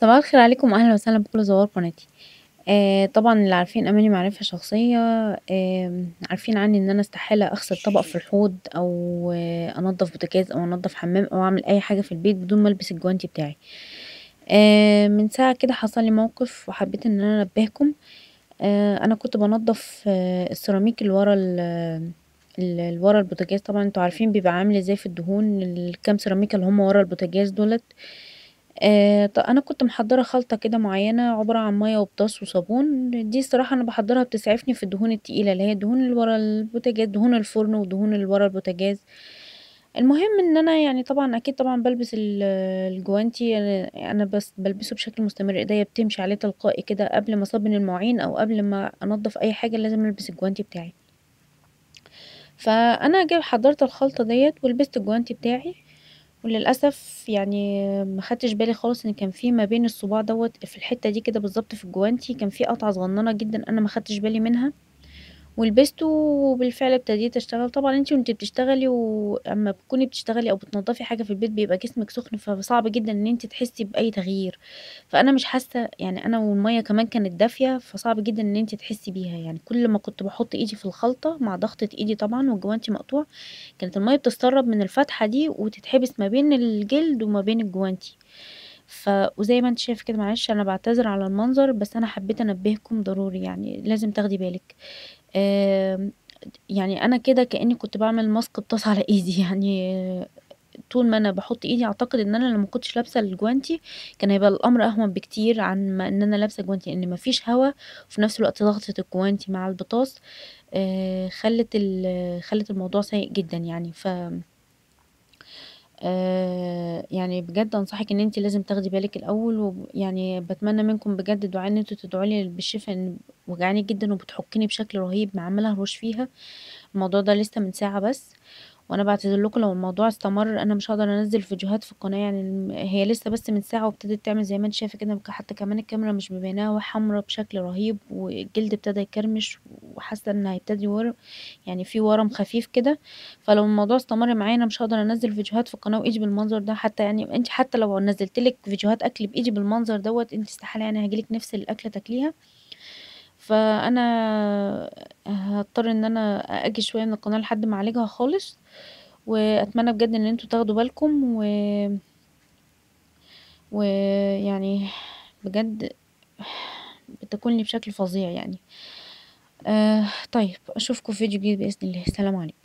صباح الخير عليكم اهلا وسهلا بكل زوار قناتي آه طبعا اللي عارفين اماني معرفه شخصيه آه عارفين عني ان انا استحاله اغسل طبق في الحوض او آه انضف بوتجاز او انضف حمام او اعمل اي حاجه في البيت بدون ما البس الجوانتي بتاعي آه من ساعه كده حصل لي موقف وحبيت ان انا انبهكم آه انا كنت بنضف آه السيراميك اللي ورا اللي ورا البوتجاز طبعا انتوا عارفين بيبقى عامل ازاي في الدهون الكام سيراميك اللي هم ورا البوتجاز دولت آه آه، انا كنت محضره خلطه كده معينه عباره عن ميه وبطاس وصابون دي الصراحه انا بحضرها بتسعفني في الدهون التقيله اللي هي دهون اللي ورا البوتاجاز دهون الفرن ودهون اللي ورا البوتاجاز المهم ان انا يعني طبعا اكيد طبعا بلبس الجوانتي انا أنا بس بلبسه بشكل مستمر ايديا بتمشي عليه تلقائي كده قبل ما اصبن المواعين او قبل ما انضف اي حاجه لازم البس الجوانتي بتاعي فانا جاي حضرت الخلطه ديت ولبست الجوانتي بتاعي وللأسف يعني ما خدتش بالي خالص إن كان في ما بين الصباع دوت في الحتّة دي كده بالظبط في الجوانتي كان في قطعة صغنّنة جدًا أنا ما خدتش بالي منها. ولبسته وبالفعل ابتديت اشتغل طبعا انت وانت بتشتغلي واما بتكوني بتشتغلي او بتنضفي حاجه في البيت بيبقى جسمك سخن فصعب جدا ان انت تحسي باي تغيير فانا مش حاسه يعني انا والميه كمان كانت دافيه فصعب جدا ان انت تحسي بيها يعني كل ما كنت بحط ايدي في الخلطه مع ضغطه ايدي طبعا والجوانتي مقطوع كانت الميه بتسترب من الفتحه دي وتتحبس ما بين الجلد وما بين الجوانتي ف وزي ما انت شايف كده معلش أنا بعتذر على المنظر، بس أنا حبيت أنبهكم ضروري يعني لازم تاخدي بالِك. آمم يعني أنا كده كإني كنت بعمل ماسك بطاس على إيدي يعني طول ما أنا بحط إيدي أعتقد إن أنا لو كنتش لابسة الجوانتي كان هيبقى الأمر أهون بكتير عن ما إن أنا لابسة جوانتي، لإن مفيش هوا وفي نفس الوقت ضغطة الجوانتي مع البطاس آه، خلِّت ال خلِّت الموضوع سيء جدًا يعني ف آه، يعني بجد أنصحِك إن أنتِ لازم تاخدي بالِك الأول، ويعني بتمنى منكم بجد دعاء إن انتوا تدعوا لي بالشفا، إن وجعاني جدًا وبتحُكّني بشكل رهيب، عمّالة هروش فيها، الموضوع ده لسه من ساعة بس، وأنا بعتذر لكم لو الموضوع استمر أنا مش هقدر أنزّل فيديوهات في القناة يعني هي لسه بس من ساعة وابتدت تعمل زي ما أنتِ شايفة كده، حتى كمان الكاميرا مش مبيناها حمرا بشكل رهيب، والجلد ابتدى يكرمش حاسه ان هيبتدي ورم يعني في ورم خفيف كده فلو الموضوع استمر معايا انا مش هقدر انزل فيديوهات في القناه وايدي بالمنظر ده حتى يعني انت حتى لو نزلت لك فيديوهات اكل بايدي بالمنظر دوت انت استحاله يعني هجيلك نفس الاكله تاكليها فانا هضطر ان انا اجي شويه من القناه لحد ما اعالجها خالص واتمنى بجد ان انتوا تاخدوا بالكم و ويعني بجد بتكون لي بشكل فظيع يعني آه طيب أشوفكم في فيديو جديد بإذن الله سلام عليكم